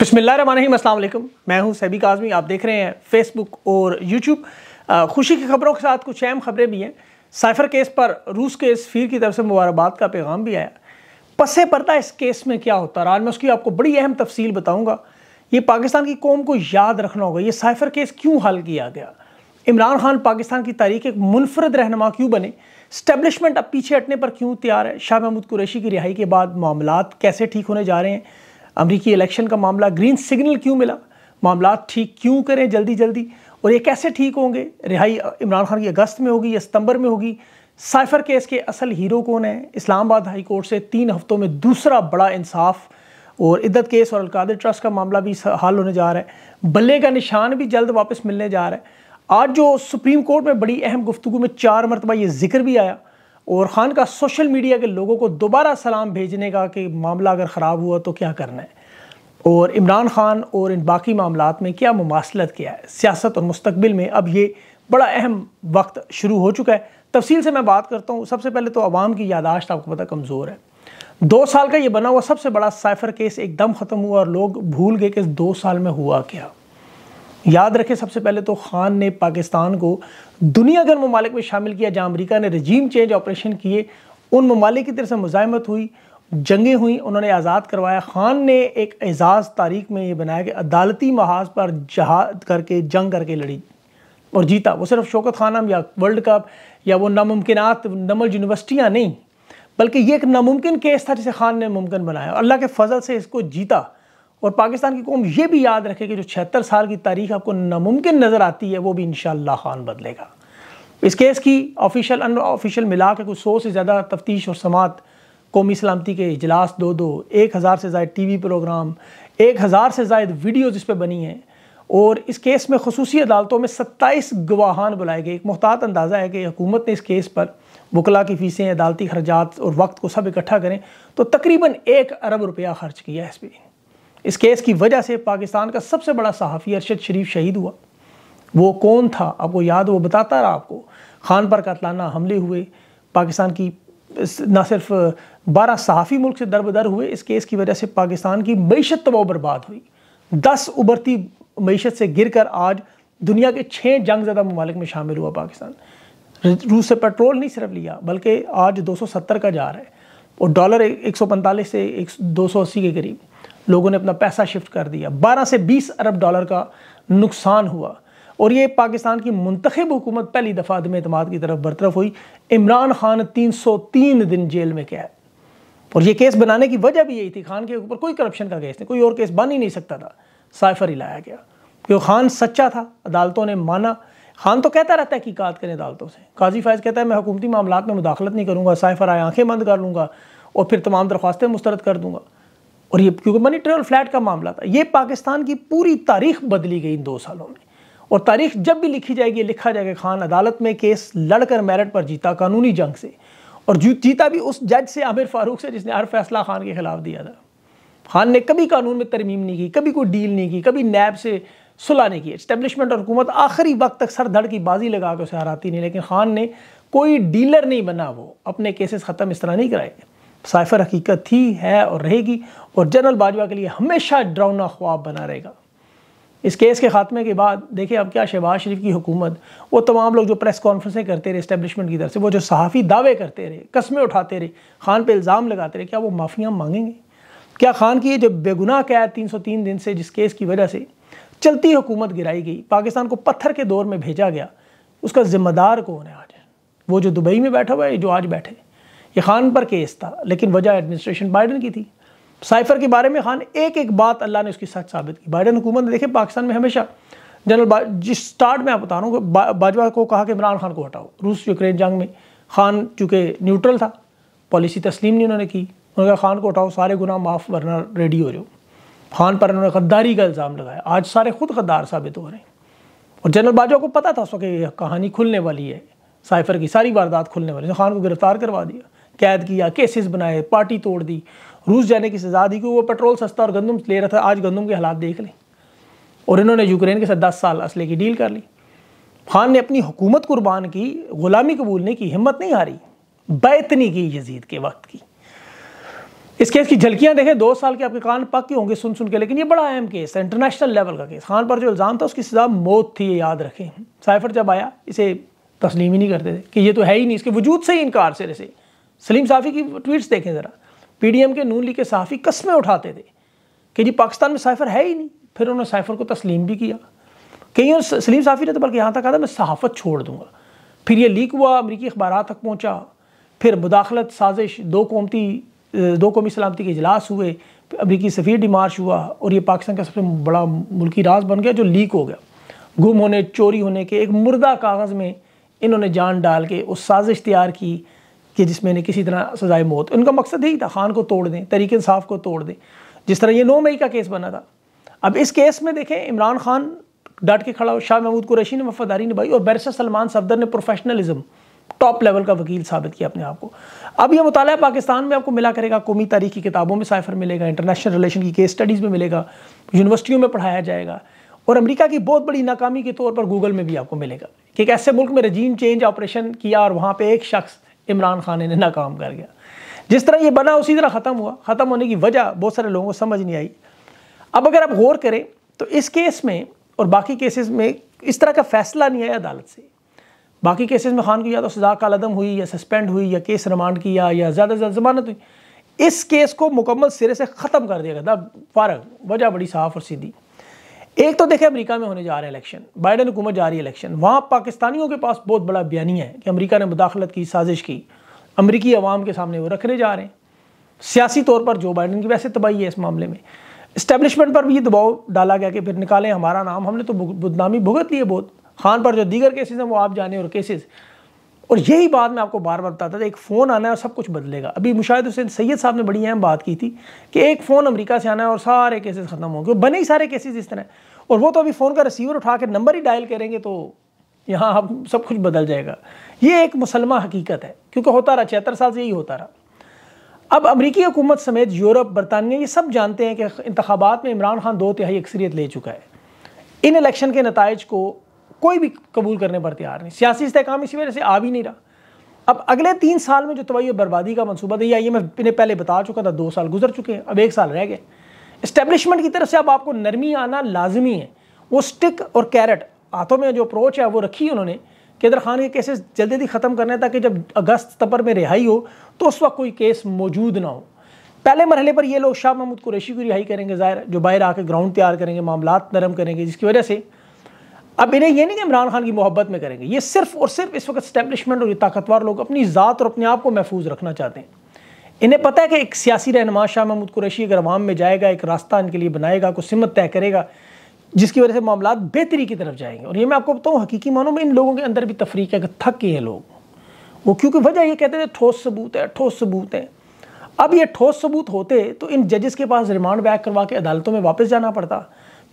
بسم اللہ الرحمن الرحیم السلام علیکم میں ہوں سیبی کاظمی آپ دیکھ رہے ہیں فیس بک اور یوٹیوب خوشی کی خبروں کے ساتھ کچھ اہم خبریں بھی ہیں سائفر کیس پر روس کے اس فیر کی طرف سے مبارکباد کا پیغام بھی آیا پسے پرتا اس کیس میں کیا ہوتا ہے آج میں اس کی آپ کو بڑی اہم تفصیل بتاؤں گا یہ پاکستان کی قوم کو یاد رکھنا ہوگا یہ سائفر کیس کیوں حل کیا گیا عمران خان پاکستان کی تاریخ ایک منفرد رہنما کیوں بنے اسٹیبلشمنٹ اب پیچھے ہٹنے پر کیوں تیار ہے شاہ محمود قریشی کی رہائی کے بعد معاملات کیسے ٹھیک ہونے جا رہے ہیں امریکی الیکشن کا معاملہ گرین سگنل کیوں ملا معاملات ٹھیک کیوں کریں جلدی جلدی اور یہ کیسے ٹھیک ہوں گے رہائی عمران خان کی اگست میں ہوگی یا ستمبر میں ہوگی سائفر کیس کے اصل ہیرو کون ہیں اسلام آباد ہائی کورٹ سے تین ہفتوں میں دوسرا بڑا انصاف اور عدت کیس اور القادر ٹرسٹ کا معاملہ بھی حل ہونے جا رہا ہے بلے کا نشان بھی جلد واپس ملنے جا رہا ہے آج جو سپریم کورٹ میں بڑی اہم گفتگو میں چار مرتبہ یہ ذکر بھی آیا اور خان کا سوشل میڈیا کے لوگوں کو دوبارہ سلام بھیجنے کا کہ معاملہ اگر خراب ہوا تو کیا کرنا ہے اور عمران خان اور ان باقی معاملات میں کیا مماثلت کیا ہے سیاست اور مستقبل میں اب یہ بڑا اہم وقت شروع ہو چکا ہے تفصیل سے میں بات کرتا ہوں سب سے پہلے تو عوام کی یاداشت آپ کو پتہ کمزور ہے دو سال کا یہ بنا ہوا سب سے بڑا سائفر کیس ایک دم ختم ہوا اور لوگ بھول گئے کہ دو سال میں ہوا کیا یاد رکھے سب سے پہلے تو خان نے پاکستان کو دنیا گھر ممالک میں شامل کیا جہاں امریکہ نے رجیم چینج آپریشن کیے ان ممالک کی طرف سے مزاحمت ہوئی جنگیں ہوئیں انہوں نے آزاد کروایا خان نے ایک اعزاز تاریخ میں یہ بنایا کہ عدالتی محاذ پر جہاد کر کے جنگ کر کے لڑی اور جیتا وہ صرف شوکت خانہ یا ورلڈ کپ یا وہ ناممکنات نمل یونیورسٹیاں نہیں بلکہ یہ ایک ناممکن کیس تھا جسے خان نے ممکن بنایا اللہ کے فضل سے اس کو جیتا اور پاکستان کی قوم یہ بھی یاد رکھے کہ جو چھہتر سال کی تاریخ آپ کو ناممکن نظر آتی ہے وہ بھی انشاءاللہ خان بدلے گا اس کیس کی آفیشل ان آفیشل ملا کے کچھ سو سے زیادہ تفتیش اور سماعت قومی سلامتی کے اجلاس دو دو ایک ہزار سے زائد ٹی وی پروگرام ایک ہزار سے زائد ویڈیوز اس پہ بنی ہیں اور اس کیس میں خصوصی عدالتوں میں ستائیس گواہان بلائے گئے ایک محتاط اندازہ ہے کہ حکومت نے اس کیس پر بکلا کی فیسیں عدالتی خرجات اور وقت کو سب اکٹھا کریں تو تقریباً ایک ارب روپیہ خرچ کیا ہے اس پہ اس کیس کی وجہ سے پاکستان کا سب سے بڑا صحافی ارشد شریف شہید ہوا وہ کون تھا آپ کو یاد وہ بتاتا رہا آپ کو خان پر قتلانہ حملے ہوئے پاکستان کی نہ صرف بارہ صحافی ملک سے در بدر ہوئے اس کیس کی وجہ سے پاکستان کی معیشت تباہ برباد ہوئی دس ابھرتی معیشت سے گر کر آج دنیا کے چھ جنگ زدہ ممالک میں شامل ہوا پاکستان روس سے پیٹرول نہیں صرف لیا بلکہ آج دو سو ستر کا جار ہے اور ڈالر ایک سو پنتالیس سے ایک دو سو اسی کے قریب لوگوں نے اپنا پیسہ شفٹ کر دیا بارہ سے بیس ارب ڈالر کا نقصان ہوا اور یہ پاکستان کی منتخب حکومت پہلی دفعہ عدم اعتماد کی طرف برطرف ہوئی عمران خان تین سو تین دن جیل میں کیا ہے اور یہ کیس بنانے کی وجہ بھی یہی تھی خان کے اوپر کوئی کرپشن کا کیس نہیں کوئی اور کیس بن ہی نہیں سکتا تھا سائفر ہی لایا گیا کیونکہ خان سچا تھا عدالتوں نے مانا خان تو کہتا رہتا ہے کہ قادد کریں عدالتوں سے قاضی فائز کہتا ہے میں حکومتی معاملات میں مداخلت نہیں کروں گا سائفر آئے آنکھیں بند کر لوں گا اور پھر تمام درخواستیں مسترد کر دوں گا اور یہ کیونکہ منی ٹریول فلیٹ کا معاملہ تھا یہ پاکستان کی پوری تاریخ بدلی گئی ان دو سالوں میں اور تاریخ جب بھی لکھی جائے گی لکھا جائے گا خان عدالت میں کیس لڑ کر میرٹ پر جیتا قانونی جنگ سے اور جیتا بھی اس جج سے عامر فاروق سے جس نے ہر فیصلہ خان کے خلاف دیا تھا خان نے کبھی قانون میں ترمیم نہیں کی کبھی کوئی ڈیل نہیں کی کبھی نیب سے صلاح نہیں کی اسٹیبلشمنٹ اور حکومت آخری وقت تک سر دھڑ کی بازی لگا کے اسے ہراتی نہیں لیکن خان نے کوئی ڈیلر نہیں بنا وہ اپنے کیسز ختم اس طرح نہیں کرائے سائفر حقیقت تھی ہے اور رہے گی اور جنرل باجوہ کے لیے ہمیشہ ڈراؤنا خواب بنا رہے گا اس کیس کے خاتمے کے بعد دیکھیں اب کیا شہباز شریف کی حکومت وہ تمام لوگ جو پریس کانفرنسیں کرتے رہے اسٹیبلشمنٹ کی طرف سے وہ جو صحافی دعوے کرتے رہے قسمیں اٹھاتے رہے خان پہ الزام لگاتے رہے کیا وہ معافیاں مانگیں گے کیا خان کی یہ جو بے گناہ قید تین سو تین دن سے جس کیس کی وجہ سے چلتی حکومت گرائی گئی پاکستان کو پتھر کے دور میں بھیجا گیا اس کا ذمہ دار کون ہے آج وہ جو دبئی میں بیٹھا ہوا ہے جو آج بیٹھے یہ خان پر کیس تھا لیکن وجہ ایڈمنسٹریشن بائیڈن کی تھی سائفر کے بارے میں خان ایک ایک بات اللہ نے اس کی سچ ثابت کی بائیڈن حکومت نے دیکھے پاکستان میں ہمیشہ جنرل جس سٹارٹ میں آپ بتا رہا ہوں کہ باجوہ کو کہا کہ عمران خان کو ہٹاؤ روس یوکرین جنگ میں خان چونکہ نیوٹرل تھا پالیسی تسلیم نہیں انہوں نے کی انہوں نے کہا خان کو ہٹاؤ سارے گناہ معاف ورنہ ریڈی ہو جاؤ خان پر انہوں نے غداری کا الزام لگایا آج سارے خود غدار ثابت ہو رہے ہیں اور جنرل باجوہ کو پتا تھا اس وقت کہ یہ کہانی کھلنے والی ہے سائفر کی ساری واردات کھلنے والی ہے خان کو گرفتار کروا دیا قید کیا کیسز بنائے پارٹی توڑ دی روس جانے کی سزا دی کہ وہ پیٹرول سستا اور گندم لے رہا تھا آج گندم کے حالات دیکھ لیں اور انہوں نے یوکرین کے ساتھ دس سال اسلحے کی ڈیل کر لی خان نے اپنی حکومت قربان کی غلامی قبولنے کی ہمت نہیں ہاری بیت نہیں کی یزید کے وقت کی اس کیس کی جھلکیاں دیکھیں دو سال کے آپ کے کان پکے ہوں گے سن سن کے لیکن یہ بڑا اہم کیس ہے انٹرنیشنل لیول کا کیس خان پر جو الزام تھا اس کی سزا موت تھی یہ یاد رکھیں سائفر جب آیا اسے تسلیم ہی نہیں کرتے تھے کہ یہ تو ہے ہی نہیں اس کے وجود سے ہی انکار سے رسے سلیم صافی کی ٹویٹس دیکھیں ذرا پی ڈی ایم کے نون لی کے صحافی قسمیں اٹھاتے تھے کہ جی پاکستان میں سائفر ہے ہی نہیں پھر انہوں نے سائفر کو تسلیم بھی کیا کہیں سلیم صافی نے تو بلکہ یہاں تک کہا تھا میں صحافت چھوڑ دوں گا پھر یہ لیک ہوا امریکی اخبارات تک پہنچا پھر مداخلت سازش دو قومتی دو قومی سلامتی کے اجلاس ہوئے امریکی سفیر ڈی مارش ہوا اور یہ پاکستان کا سب سے بڑا ملکی راز بن گیا جو لیک ہو گیا گم ہونے چوری ہونے کے ایک مردہ کاغذ میں انہوں نے جان ڈال کے اس سازش تیار کی کہ جس میں نے کسی طرح سزائے موت ان کا مقصد یہی تھا خان کو توڑ دیں طریق انصاف کو توڑ دیں جس طرح یہ نو مئی کا کیس بنا تھا اب اس کیس میں دیکھیں عمران خان ڈٹ کے کھڑا ہو شاہ محمود قریشی نے وفاداری نے بھائی اور برس سلمان صفدر نے پروفیشنلزم ٹاپ لیول کا وکیل ثابت کیا اپنے آپ کو اب یہ مطالعہ پاکستان میں آپ کو ملا کرے گا قومی تاریخ کی کتابوں میں سائفر ملے گا انٹرنیشنل ریلیشن کی کیس سٹڈیز میں ملے گا یونیورسٹیوں میں پڑھایا جائے گا اور امریکہ کی بہت بڑی ناکامی کے طور پر گوگل میں بھی آپ کو ملے گا کہ ایک ایسے ملک میں رجیم چینج آپریشن کیا اور وہاں پہ ایک شخص عمران خان نے ناکام کر گیا جس طرح یہ بنا اسی طرح ختم ہوا ختم ہونے کی وجہ بہت سارے لوگوں کو سمجھ نہیں آئی اب اگر آپ غور کریں تو اس کیس میں اور باقی کیسز میں اس طرح کا فیصلہ نہیں آیا عدالت سے باقی کیسز میں خان کی یا تو سزا کا عدم ہوئی یا سسپینڈ ہوئی یا کیس ریمانڈ کیا یا زیادہ سے زیادہ ضمانت ہوئی اس کیس کو مکمل سرے سے ختم کر دیا گیا تھا فارغ وجہ بڑی صاف اور سیدھی ایک تو دیکھیں امریکہ میں ہونے جا رہے ہیں الیکشن بائیڈن حکومت جا رہی ہے الیکشن وہاں پاکستانیوں کے پاس بہت بڑا بیانی ہے کہ امریکہ نے مداخلت کی سازش کی امریکی عوام کے سامنے وہ رکھنے جا رہے ہیں سیاسی طور پر جو بائیڈن کی ویسے تباہی ہے اس معاملے میں اسٹیبلشمنٹ پر بھی یہ دباؤ ڈالا گیا کہ پھر نکالیں ہمارا نام ہم نے تو بدنامی بھگت لیے ہے بہت خان پر جو دیگر کیسز ہیں وہ آپ جانے اور کیسز اور یہی بات میں آپ کو بار بار بتاتا تھا ایک فون آنا ہے اور سب کچھ بدلے گا ابھی مشاہد حسین سید صاحب نے بڑی اہم بات کی تھی کہ ایک فون امریکہ سے آنا ہے اور سارے کیسز ختم ہوں گے بنے ہی سارے کیسز اس طرح اور وہ تو ابھی فون کا ریسیور اٹھا کے نمبر ہی ڈائل کریں گے تو یہاں سب کچھ بدل جائے گا یہ ایک مسلمہ حقیقت ہے کیونکہ ہوتا رہا چھہتر سال سے یہی ہوتا رہا اب امریکی حکومت سمیت یورپ برطانیہ یہ سب جانتے ہیں کہ انتخابات میں عمران خان دو تہائی اکثریت لے چکا ہے ان الیکشن کے نتائج کو کوئی بھی قبول کرنے پر تیار نہیں سیاسی استحکام اسی وجہ سے آ بھی نہیں رہا اب اگلے تین سال میں جو طبی بربادی کا منصوبہ دیا یہ میں انہیں پہلے بتا چکا تھا دو سال گزر چکے ہیں اب ایک سال رہ گئے اسٹیبلشمنٹ کی طرف سے اب آپ کو نرمی آنا لازمی ہے وہ سٹک اور کیرٹ ہاتھوں میں جو اپروچ ہے وہ رکھی انہوں نے کہدر خان کے کیسز جلدی جلدی ختم کرنے ہیں تاکہ جب اگست ستمبر میں رہائی ہو تو اس وقت کوئی کیس موجود نہ ہو پہلے مرحلے پر یہ لوگ شاہ محمود قریشی کی رہائی کریں گے ظاہر جو باہر آ کے گراؤنڈ تیار کریں گے معاملات نرم کریں گے جس کی وجہ سے اب انہیں یہ نہیں کہ عمران خان کی محبت میں کریں گے یہ صرف اور صرف اس وقت اسٹیبلشمنٹ اور یہ طاقتور لوگ اپنی ذات اور اپنے آپ کو محفوظ رکھنا چاہتے ہیں انہیں پتہ ہے کہ ایک سیاسی رہنما شاہ محمود قریشی اگر عوام میں جائے گا ایک راستہ ان کے لیے بنائے گا کوئی سمت طے کرے گا جس کی وجہ سے معاملات بہتری کی طرف جائیں گے اور یہ میں آپ کو بتاؤں حقیقی معنوں میں ان لوگوں کے اندر بھی تفریق ہے کہ تھک گئے ہیں لوگ وہ کیونکہ وجہ یہ کہتے ہیں ٹھوس ثبوت ہے ٹھوس ثبوت ہے اب یہ ٹھوس ثبوت ہوتے تو ان ججز کے پاس ریمانڈ بیک کروا کے عدالتوں میں واپس جانا پڑتا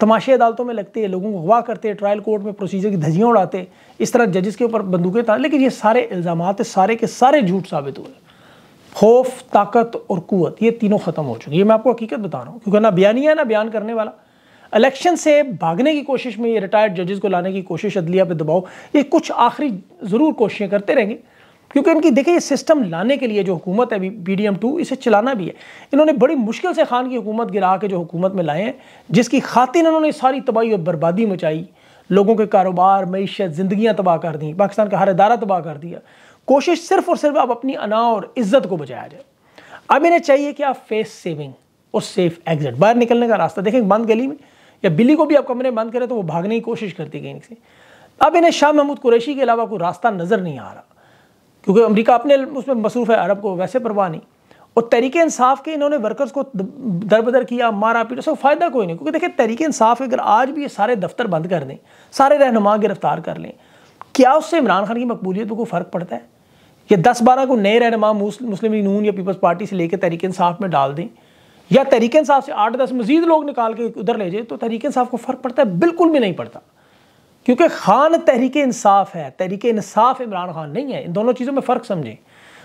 تماشی عدالتوں میں لگتے ہیں لوگوں کو ہوا کرتے ٹرائل کورٹ میں پروسیجر کی دھجیاں اڑاتے اس طرح ججز کے اوپر بندوقیں تھا لیکن یہ سارے الزامات سارے کے سارے جھوٹ ثابت ہوئے خوف طاقت اور قوت یہ تینوں ختم ہو چکی یہ میں آپ کو حقیقت بتا رہا ہوں کیونکہ نہ بیان ہی ہے نہ بیان کرنے والا الیکشن سے بھاگنے کی کوشش میں یہ ریٹائرڈ ججز کو لانے کی کوشش عدلیہ پہ دباؤ یہ کچھ آخری ضرور کوششیں کرتے رہیں گے کیونکہ ان کی دیکھیں یہ سسٹم لانے کے لیے جو حکومت ہے بی ڈی ایم ٹو اسے چلانا بھی ہے انہوں نے بڑی مشکل سے خان کی حکومت گرا کے جو حکومت میں لائے ہیں جس کی خاطر انہوں نے ساری تباہی اور بربادی مچائی لوگوں کے کاروبار معیشت زندگیاں تباہ کر دیں پاکستان کا ہر ادارہ تباہ کر دیا کوشش صرف اور صرف آپ اپنی انا اور عزت کو بچایا جائے اب انہیں چاہیے کہ آپ فیس سیونگ اور سیف ایگزٹ باہر نکلنے کا راستہ دیکھیں بند گلی میں یا بلی کو بھی آپ کمرے بند کریں تو وہ بھاگنے کی کوشش کرتی گئی سے اب انہیں شاہ محمود قریشی کے علاوہ کوئی راستہ نظر نہیں آ رہا کیونکہ امریکہ اپنے اس میں مصروف ہے عرب کو ویسے پرواہ نہیں اور تحریک انصاف کے انہوں نے ورکرز کو در بدر کیا مارا پیٹا سو فائدہ کوئی نہیں کیونکہ دیکھیں تحریک انصاف اگر آج بھی یہ سارے دفتر بند کر دیں سارے رہنما گرفتار کر لیں کیا اس سے عمران خان کی پر کو فرق پڑتا ہے یہ دس بارہ کو نئے رہنما مسلم نون یا پیپلز پارٹی سے لے کے تحریک انصاف میں ڈال دیں یا تحریک انصاف سے آٹھ دس مزید لوگ نکال کے ادھر لے جائیں تو تحریک انصاف کو فرق پڑتا ہے بالکل بھی نہیں پڑتا کیونکہ خان تحریک انصاف ہے تحریک انصاف عمران خان نہیں ہے ان دونوں چیزوں میں فرق سمجھیں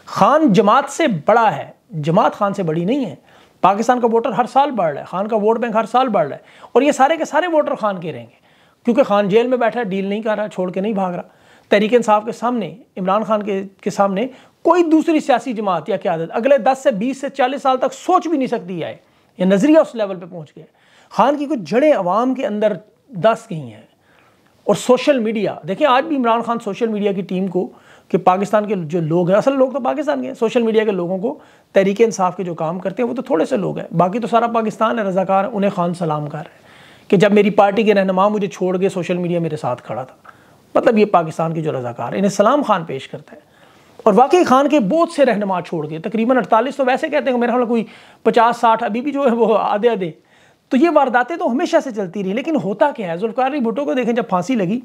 خان جماعت سے بڑا ہے جماعت خان سے بڑی نہیں ہے پاکستان کا ووٹر ہر سال بڑھ رہا ہے خان کا ووٹ بینک ہر سال بڑھ رہا ہے اور یہ سارے کے سارے ووٹر خان کے رہیں گے کیونکہ خان جیل میں بیٹھا ہے ڈیل نہیں کر رہا چھوڑ کے نہیں بھاگ رہا تحریک انصاف کے سامنے عمران خان کے کے سامنے کوئی دوسری سیاسی جماعت یا قیادت اگلے دس سے بیس سے چالیس سال تک سوچ بھی نہیں سکتی آئے یہ نظریہ اس لیول پہ پہنچ گیا ہے خان کی کچھ جڑیں عوام کے اندر دس گئی ہیں اور سوشل میڈیا دیکھیں آج بھی عمران خان سوشل میڈیا کی ٹیم کو کہ پاکستان کے جو لوگ ہیں اصل لوگ تو پاکستان کے ہیں سوشل میڈیا کے لوگوں کو تحریک انصاف کے جو کام کرتے ہیں وہ تو تھوڑے سے لوگ ہیں باقی تو سارا پاکستان ہے رضاکار انہیں خان سلام کر رہے ہیں کہ جب میری پارٹی کے رہنما مجھے چھوڑ گئے سوشل میڈیا میرے ساتھ کھڑا تھا مطلب یہ پاکستان کے جو رضاکار ہیں انہیں سلام خان پیش کرتا ہے اور واقعی خان کے بہت سے رہنما چھوڑ گئے تقریباً اڑتالیس تو ویسے کہتے ہیں کہ میرا خیال کوئی پچاس ساٹھ ابھی بھی جو ہے وہ آدھے آدھے تو یہ وارداتیں تو ہمیشہ سے چلتی رہی لیکن ہوتا کیا ہے علی بھٹو کو دیکھیں جب پھانسی لگی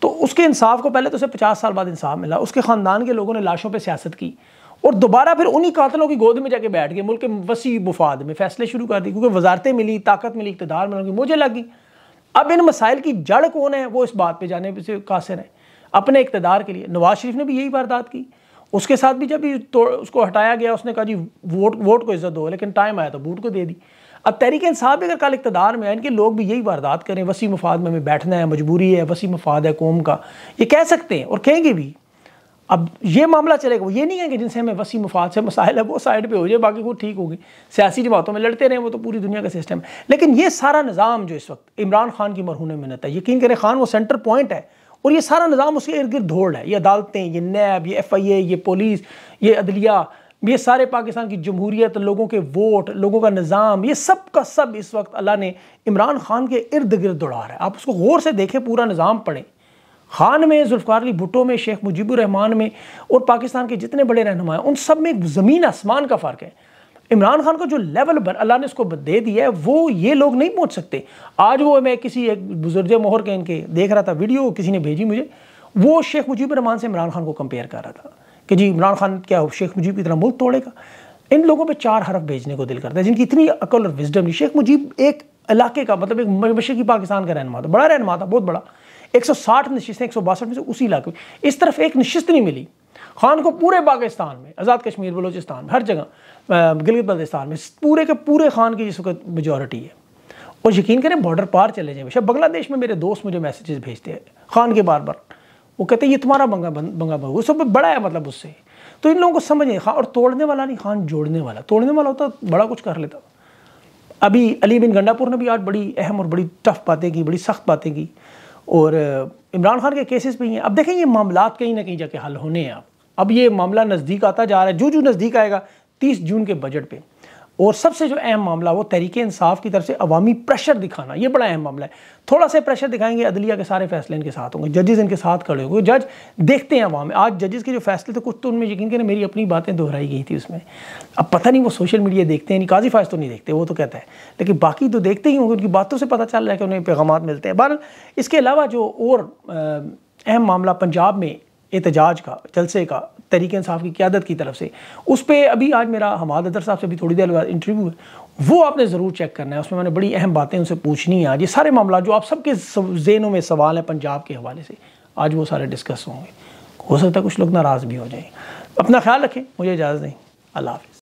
تو اس کے انصاف کو پہلے تو اسے پچاس سال بعد انصاف ملا اس کے خاندان کے لوگوں نے لاشوں پہ سیاست کی اور دوبارہ پھر انہی قاتلوں کی گود میں جا کے بیٹھ گئے ملک کے وسیع مفاد میں فیصلے شروع کر دی کیونکہ وزارتیں ملی طاقت ملی اقتدار میں مجھے لگی اب ان مسائل کی جڑ کون ہے وہ اس بات پہ جانے سے قاصر ہیں اپنے اقتدار کے لیے نواز شریف نے بھی یہی واردات کی اس کے ساتھ بھی جب اس کو ہٹایا گیا اس نے کہا جی ووٹ ووٹ کو عزت دو لیکن ٹائم آیا تو بوٹ کو دے دی اب تحریک انصاف بھی اگر کال اقتدار میں ہے ان کے لوگ بھی یہی واردات کریں وسیع مفاد میں ہمیں بیٹھنا ہے مجبوری ہے وسیع مفاد ہے قوم کا یہ کہہ سکتے ہیں اور کہیں گے بھی اب یہ معاملہ چلے گا وہ یہ نہیں ہے کہ جن سے ہمیں وسیع مفاد سے مسائل ہے وہ سائڈ پہ ہو جائے باقی وہ ٹھیک ہوگی سیاسی جماعتوں میں لڑتے رہیں وہ تو پوری دنیا کا سسٹم ہے لیکن یہ سارا نظام جو اس وقت عمران خان کی مرہون منت ہے یقین کریں خان وہ سینٹر پوائنٹ ہے اور یہ سارا نظام اس کے ارد گرد دھوڑ ہے یہ عدالتیں یہ نیب یہ ایف آئی اے یہ پولیس یہ عدلیہ یہ سارے پاکستان کی جمہوریت لوگوں کے ووٹ لوگوں کا نظام یہ سب کا سب اس وقت اللہ نے عمران خان کے ارد گرد دوڑا رہا ہے آپ اس کو غور سے دیکھیں پورا نظام پڑھیں خان میں علی بھٹو میں شیخ مجیب الرحمان میں اور پاکستان کے جتنے بڑے رہنما ہیں ان سب میں ایک زمین آسمان کا فرق ہے عمران خان کو جو لیول بر اللہ نے اس کو دے دیا ہے وہ یہ لوگ نہیں پہنچ سکتے آج وہ میں کسی ایک بزرگ مہر کے ان کے دیکھ رہا تھا ویڈیو کسی نے بھیجی مجھے وہ شیخ مجیب الرحمان سے عمران خان کو کمپیئر کر رہا تھا کہ جی عمران خان کیا شیخ مجیب اتنا ملک توڑے گا ان لوگوں پہ چار حرف بھیجنے کو دل کرتا ہے جن کی اتنی عقل اور وزڈم نہیں شیخ مجیب ایک علاقے کا مطلب ایک مشرقی پاکستان کا رہنما تھا بڑا رہنما تھا بہت بڑا ایک سو ساٹھ نشستیں ایک سو باسٹھ میں سے اسی علاقے میں اس طرف ایک نشست نہیں ملی خان کو پورے پاکستان میں آزاد کشمیر بلوچستان ہر جگہ گلگت بلتستان میں پورے کے پورے خان کی جس وقت میجورٹی ہے اور یقین کریں بارڈر پار چلے جائیں بے بنگلہ دیش میں میرے دوست مجھے میسیجز بھیجتے ہیں خان کے بار بار وہ کہتے ہیں یہ تمہارا بنگا بنگا وہ سب بڑا ہے مطلب اس سے تو ان لوگوں کو سمجھیں خان ہاں، اور توڑنے والا نہیں خان ہاں، جوڑنے والا توڑنے والا ہوتا بڑا کچھ کر لیتا ابھی علی بن گنڈاپور نے بھی آج بڑی اہم اور بڑی ٹف باتیں کی بڑی سخت باتیں کی اور عمران خان کے کیسز بھی ہیں اب دیکھیں یہ معاملات کہیں نہ کہیں جا کے حل ہونے ہیں اب یہ معاملہ نزدیک آتا جا رہا ہے جو جو نزدیک آئے گا تیس جون کے بجٹ پہ اور سب سے جو اہم معاملہ وہ تحریک انصاف کی طرف سے عوامی پریشر دکھانا یہ بڑا اہم معاملہ ہے تھوڑا سا پریشر دکھائیں گے عدلیہ کے سارے فیصلے ان کے ساتھ ہوں گے ججز ان کے ساتھ کھڑے ہوں گے جج دیکھتے ہیں عوام آج ججز کے جو فیصلے تھے کچھ تو ان میں یقین کریں میری اپنی باتیں دہرائی گئی تھی اس میں اب پتہ نہیں وہ سوشل میڈیا دیکھتے ہیں نہیں قاضی فائز تو نہیں دیکھتے وہ تو کہتا ہے لیکن باقی تو دیکھتے ہی ہوں گے ان کی باتوں سے پتہ چل رہا ہے کہ انہیں پیغامات ملتے ہیں بہر اس کے علاوہ جو اور اہم معاملہ پنجاب میں احتجاج کا جلسے کا تحریک انصاف کی قیادت کی طرف سے اس پہ ابھی آج میرا حماد عدر صاحب سے بھی تھوڑی دیر بعد انٹرویو ہے وہ آپ نے ضرور چیک کرنا ہے اس میں میں نے بڑی اہم باتیں ان سے پوچھنی ہیں آج یہ سارے معاملات جو آپ سب کے ذہنوں میں سوال ہیں پنجاب کے حوالے سے آج وہ سارے ڈسکس ہوں گے ہو سکتا ہے کچھ لوگ ناراض بھی ہو جائیں اپنا خیال رکھیں مجھے اجازت دیں اللہ حافظ